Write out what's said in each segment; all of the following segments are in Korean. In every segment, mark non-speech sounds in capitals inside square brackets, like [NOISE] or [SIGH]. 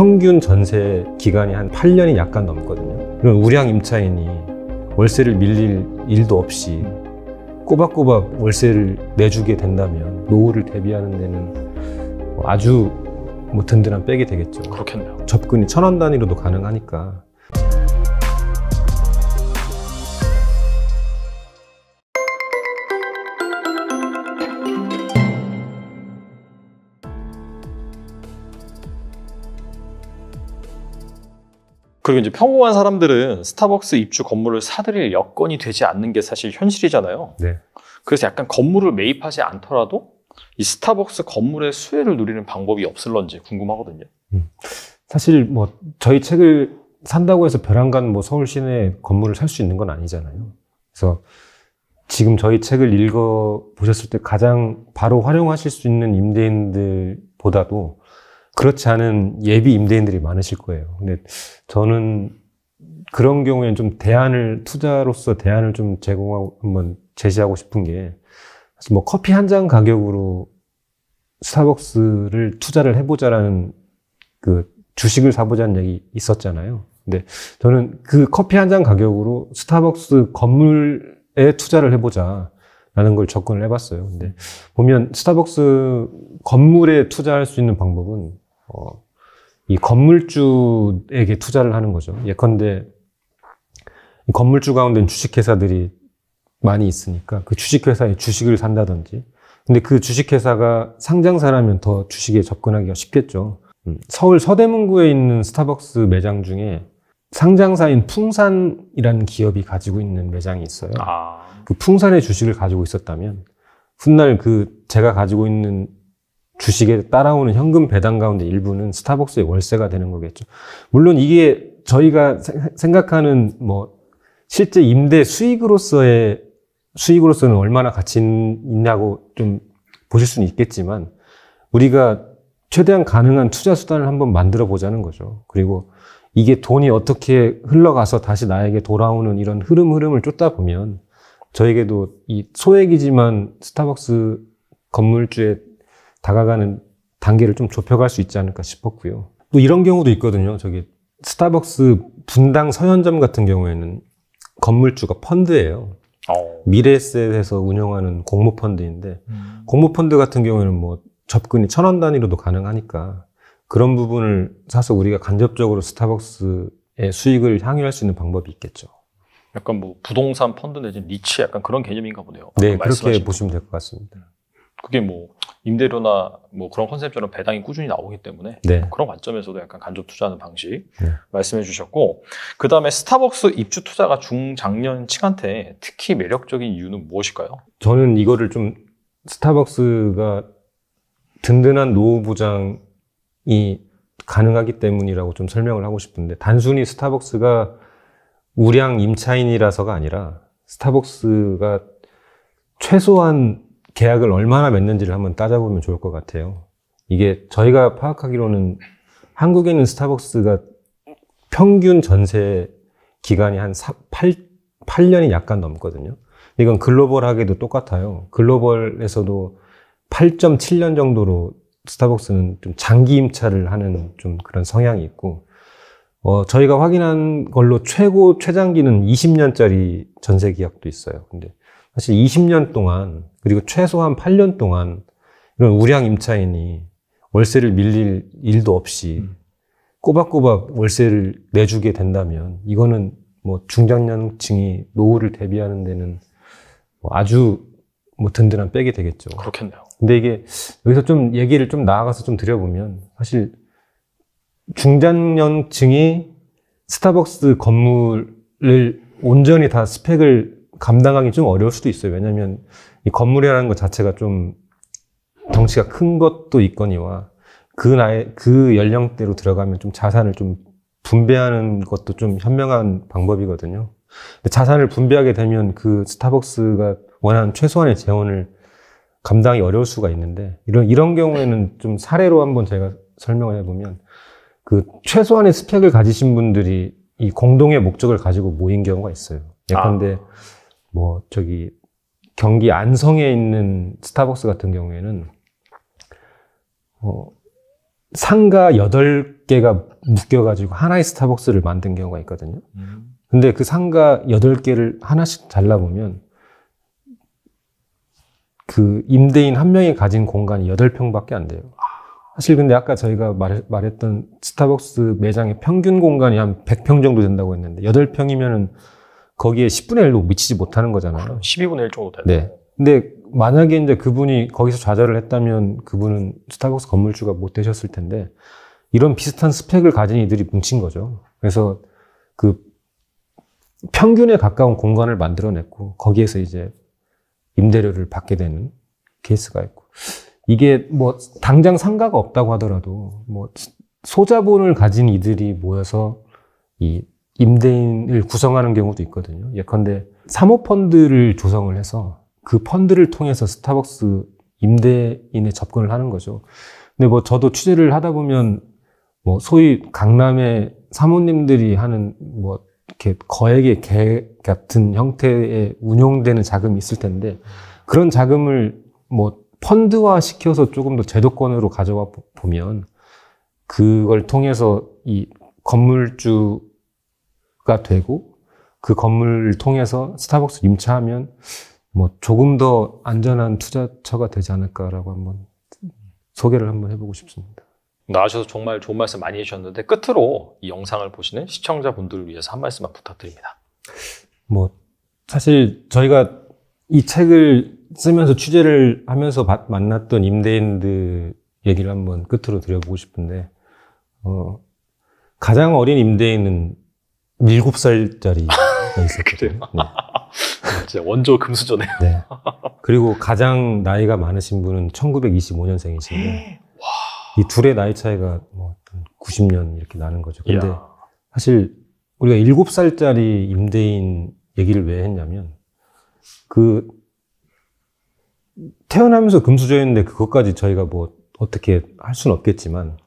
평균 전세 기간이 한 8년이 약간 넘거든요. 그럼 우량 임차인이 월세를 밀릴 일도 없이 꼬박꼬박 월세를 내주게 된다면 노후를 대비하는 데는 아주 뭐 든든한 백이 되겠죠. 그렇겠네요. 접근이 천 원 단위로도 가능하니까 그리고 이제 평범한 사람들은 스타벅스 입주 건물을 사들일 여건이 되지 않는 게 사실 현실이잖아요. 네. 그래서 약간 건물을 매입하지 않더라도 이 스타벅스 건물의 수혜를 누리는 방법이 없을런지 궁금하거든요. 음. 사실 뭐 저희 책을 산다고 해서 벼랑간 뭐 서울 시내 건물을 살 수 있는 건 아니잖아요. 그래서 지금 저희 책을 읽어 보셨을 때 가장 바로 활용하실 수 있는 임대인들보다도 그렇지 않은 예비 임대인들이 많으실 거예요. 근데 저는 그런 경우에는 좀 대안을 투자로서 대안을 좀 제공하고 한번 제시하고 싶은 게 사실 뭐 커피 한 잔 가격으로 스타벅스를 투자를 해보자라는 그 주식을 사보자는 얘기 있었잖아요. 근데 저는 그 커피 한 잔 가격으로 스타벅스 건물에 투자를 해보자. 라는 걸 접근을 해봤어요. 근데 보면 스타벅스 건물에 투자할 수 있는 방법은 어, 이 건물주에게 투자를 하는 거죠. 예컨대 건물주 가운데는 주식회사들이 많이 있으니까 그주식회사에 주식을 산다든지 근데 그 주식회사가 상장사라면 더 주식에 접근하기가 쉽겠죠. 음, 서울 서대문구에 있는 스타벅스 매장 중에 상장사인 풍산이라는 기업이 가지고 있는 매장이 있어요. 아. 그 풍산의 주식을 가지고 있었다면 훗날 그 제가 가지고 있는 주식에 따라오는 현금 배당 가운데 일부는 스타벅스의 월세가 되는 거겠죠. 물론 이게 저희가 생각하는 뭐 실제 임대 수익으로서의 수익으로서는 얼마나 가치 있냐고 좀 보실 수는 있겠지만 우리가 최대한 가능한 투자 수단을 한번 만들어 보자는 거죠. 그리고 이게 돈이 어떻게 흘러가서 다시 나에게 돌아오는 이런 흐름 흐름을 쫓다 보면 저에게도 이 소액이지만 스타벅스 건물주의 다가가는 단계를 좀 좁혀갈 수 있지 않을까 싶었고요. 또 이런 경우도 있거든요. 저기 스타벅스 분당 서현점 같은 경우에는 건물주가 펀드예요. 어. 미래셋에서 에 운영하는 공모 펀드인데 음. 공모 펀드 같은 경우에는 뭐 접근이 천 원 단위로도 가능하니까 그런 부분을 사서 우리가 간접적으로 스타벅스의 수익을 향유할 수 있는 방법이 있겠죠. 약간 뭐 부동산 펀드 내지 리츠 약간 그런 개념인가 보네요. 네, 그렇게 보시면 될 것 같습니다. 그게 뭐 임대료나 뭐 그런 컨셉처럼 배당이 꾸준히 나오기 때문에 네. 그런 관점에서도 약간 간접 투자하는 방식 네. 말씀해 주셨고 그 다음에 스타벅스 입주 투자가 중장년 층한테 특히 매력적인 이유는 무엇일까요? 저는 이거를 좀 스타벅스가 든든한 노후 보장이 가능하기 때문이라고 좀 설명을 하고 싶은데 단순히 스타벅스가 우량 임차인이라서가 아니라 스타벅스가 최소한 계약을 얼마나 맺는지를 한번 따져보면 좋을 것 같아요. 이게 저희가 파악하기로는 한국에 있는 스타벅스가 평균 전세 기간이 한 8, 8년이 약간 넘거든요. 이건 글로벌하게도 똑같아요. 글로벌에서도 8.7년 정도로 스타벅스는 좀 장기 임차를 하는 좀 그런 성향이 있고, 어, 저희가 확인한 걸로 최고 최장기는 20년짜리 전세 계약도 있어요. 근데 사실 20년 동안 그리고 최소한 8년 동안 이런 우량 임차인이 월세를 밀릴 일도 없이 음. 꼬박꼬박 월세를 내주게 된다면 이거는 뭐 중장년층이 노후를 대비하는 데는 뭐 아주 뭐 든든한 백이 되겠죠. 그렇겠네요. 근데 이게 여기서 좀 얘기를 좀 나아가서 좀 드려보면 사실 중장년층이 스타벅스 건물을 온전히 다 스펙을 감당하기 좀 어려울 수도 있어요. 왜냐하면 이 건물이라는 것 자체가 좀 덩치가 큰 것도 있거니와 그 나이 그 연령대로 들어가면 좀 자산을 좀 분배하는 것도 좀 현명한 방법이거든요. 자산을 분배하게 되면 그 스타벅스가 원하는 최소한의 재원을 감당이 어려울 수가 있는데 이런 이런 경우에는 좀 사례로 한번 제가 설명을 해보면 그 최소한의 스펙을 가지신 분들이 이 공동의 목적을 가지고 모인 경우가 있어요. 예컨대 아. 뭐 저기 경기 안성에 있는 스타벅스 같은 경우에는 어, 상가 8개가 묶여가지고 하나의 스타벅스를 만든 경우가 있거든요. 음. 근데 그 상가 8개를 하나씩 잘라보면 그 임대인 한 명이 가진 공간이 8평밖에 안 돼요. 사실 근데 아까 저희가 말, 말했던 스타벅스 매장의 평균 공간이 한 100평 정도 된다고 했는데 8평이면은 거기에 10분의 1로 미치지 못하는 거잖아요. 12분의 아, 1 정도 되요 네. 근데 만약에 이제 그분이 거기서 좌절을 했다면 그분은 스타벅스 건물주가 못 되셨을 텐데 이런 비슷한 스펙을 가진 이들이 뭉친 거죠. 그래서 그 평균에 가까운 공간을 만들어냈고 거기에서 이제 임대료를 받게 되는 케이스가 있고 이게 뭐 당장 상가가 없다고 하더라도 뭐 소자본을 가진 이들이 모여서 이 임대인을 구성하는 경우도 있거든요. 예컨대 사모펀드를 조성을 해서 그 펀드를 통해서 스타벅스 임대인에 접근을 하는 거죠. 근데 뭐 저도 취재를 하다 보면 뭐 소위 강남의 사모님들이 하는 뭐 이렇게 거액의 개 같은 형태의 운용되는 자금이 있을 텐데 그런 자금을 뭐 펀드화 시켜서 조금 더 제도권으로 가져와 보면 그걸 통해서 이 건물주 가 되고 그 건물을 통해서 스타벅스 임차하면 뭐 조금 더 안전한 투자처가 되지 않을까라고 한번 소개를 한번 해보고 싶습니다. 나와셔서 정말 좋은 말씀 많이 해주셨는데 끝으로 이 영상을 보시는 시청자분들을 위해서 한 말씀만 부탁드립니다. 뭐 사실 저희가 이 책을 쓰면서 취재를 하면서 만났던 임대인들 얘기를 한번 끝으로 드려보고 싶은데 어, 가장 어린 임대인은 일곱 살짜리가 [LAUGHS] 있었거든요. 네. 진짜 원조 금수저네요. 네. 그리고 가장 나이가 많으신 분은 1925년생이시고 이 둘의 나이 차이가 뭐 90년 이렇게 나는 거죠. 근데 이야. 사실 우리가 일곱 살짜리 임대인 얘기를 왜 했냐면 그 태어나면서 금수저였는데 그것까지 저희가 뭐 어떻게 할 수는 없겠지만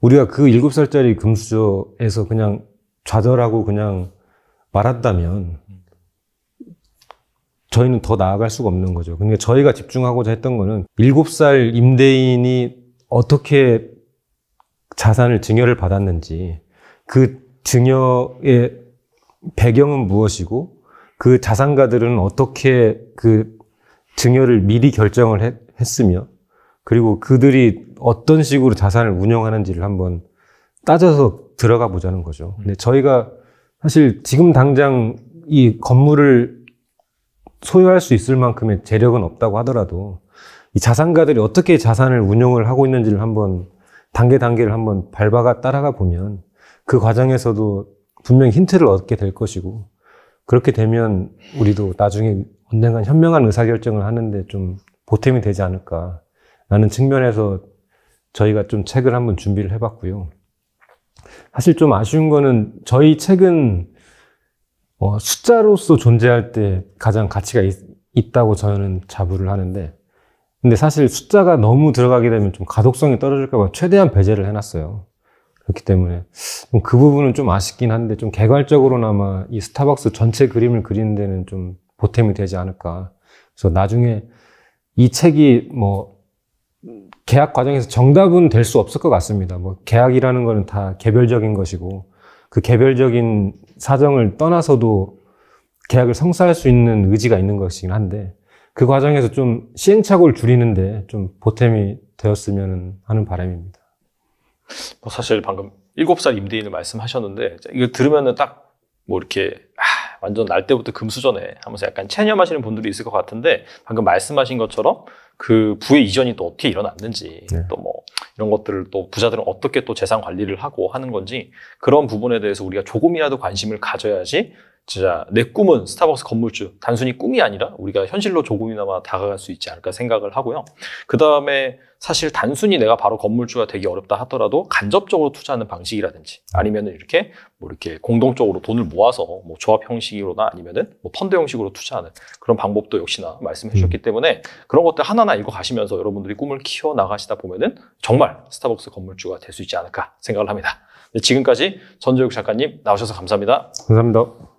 우리가 그 일곱 살짜리 금수저에서 그냥 좌절하고 그냥 말았다면 저희는 더 나아갈 수가 없는 거죠. 그러니까 저희가 집중하고자 했던 거는 7살 임대인이 어떻게 자산을 증여를 받았는지 그 증여의 배경은 무엇이고 그 자산가들은 어떻게 그 증여를 미리 결정을 했, 으며 그리고 그들이 어떤 식으로 자산을 운영하는지를 한번 따져서 들어가 보자는 거죠. 음. 근데 저희가 사실 지금 당장 이 건물을 소유할 수 있을 만큼의 재력은 없다고 하더라도 이 자산가들이 어떻게 자산을 운용을 하고 있는지를 한번 단계 단계를 한번 밟아가 따라가 보면 그 과정에서도 분명히 힌트를 얻게 될 것이고 그렇게 되면 우리도 나중에 언젠간 현명한 의사결정을 하는데 좀 보탬이 되지 않을까 라는 측면에서 저희가 좀 책을 한번 준비를 해봤고요. 사실 좀 아쉬운 거는 저희 책은 어, 숫자로서 존재할 때 가장 가치가 있, 다고 저는 자부를 하는데 근데 사실 숫자가 너무 들어가게 되면 좀 가독성이 떨어질까 봐 최대한 배제를 해놨어요. 그렇기 때문에 그 부분은 좀 아쉽긴 한데 좀 개괄적으로나마 이 스타벅스 전체 그림을 그리는 데는 좀 보탬이 되지 않을까. 그래서 나중에 이 책이 뭐 계약 과정에서 정답은 될 수 없을 것 같습니다. 뭐 계약이라는 거는 다 개별적인 것이고 그 개별적인 사정을 떠나서도 계약을 성사할 수 있는 의지가 있는 것이긴 한데 그 과정에서 좀 시행착오를 줄이는데 좀 보탬이 되었으면 하는 바람입니다. 뭐 사실 방금 7살 임대인을 말씀하셨는데 이거 들으면은 딱 뭐 이렇게 아, 완전 날 때부터 금수저네 하면서 약간 체념하시는 분들이 있을 것 같은데 방금 말씀하신 것처럼 그 부의 이전이 또 어떻게 일어났는지 네. 또뭐 이런 것들을 또 부자들은 어떻게 또 재산 관리를 하고 하는 건지 그런 부분에 대해서 우리가 조금이라도 관심을 가져야지 자, 내 꿈은 스타벅스 건물주. 단순히 꿈이 아니라 우리가 현실로 조금이나마 다가갈 수 있지 않을까 생각을 하고요. 그 다음에 사실 단순히 내가 바로 건물주가 되기 어렵다 하더라도 간접적으로 투자하는 방식이라든지 아니면 이렇게 뭐 이렇게 공동적으로 돈을 모아서 뭐 조합 형식으로나 아니면은 뭐 펀드 형식으로 투자하는 그런 방법도 역시나 말씀해 주셨기 음. 때문에 그런 것들 하나하나 읽어 가시면서 여러분들이 꿈을 키워 나가시다 보면은 정말 스타벅스 건물주가 될 수 있지 않을까 생각을 합니다. 네, 지금까지 전재욱 작가님 나오셔서 감사합니다. 감사합니다.